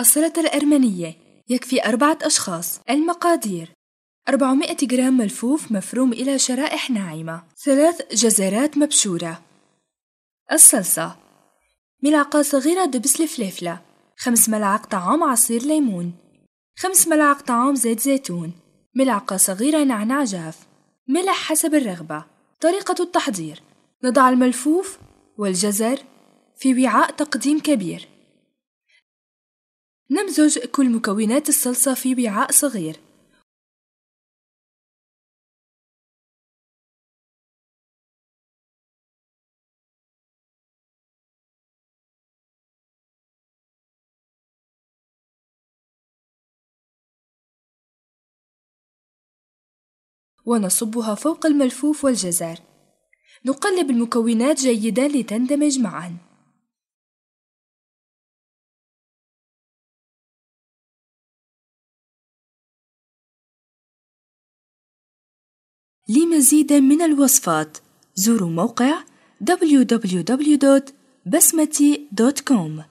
السلطة الأرمنية يكفي أربعة أشخاص المقادير 400 جرام ملفوف مفروم إلى شرائح ناعمة ثلاث جزرات مبشورة الصلصة ملعقة صغيرة دبس الفليفلة خمس ملاعق طعام عصير ليمون خمس ملاعق طعام زيت زيتون ملعقة صغيرة نعناع جاف ملح حسب الرغبة طريقة التحضير نضع الملفوف والجزر في وعاء تقديم كبير نمزج كل مكونات الصلصة في وعاء صغير ونصبها فوق الملفوف والجزر نقلب المكونات جيدا لتندمج معاً لمزيد من الوصفات زوروا موقع www.basmati.com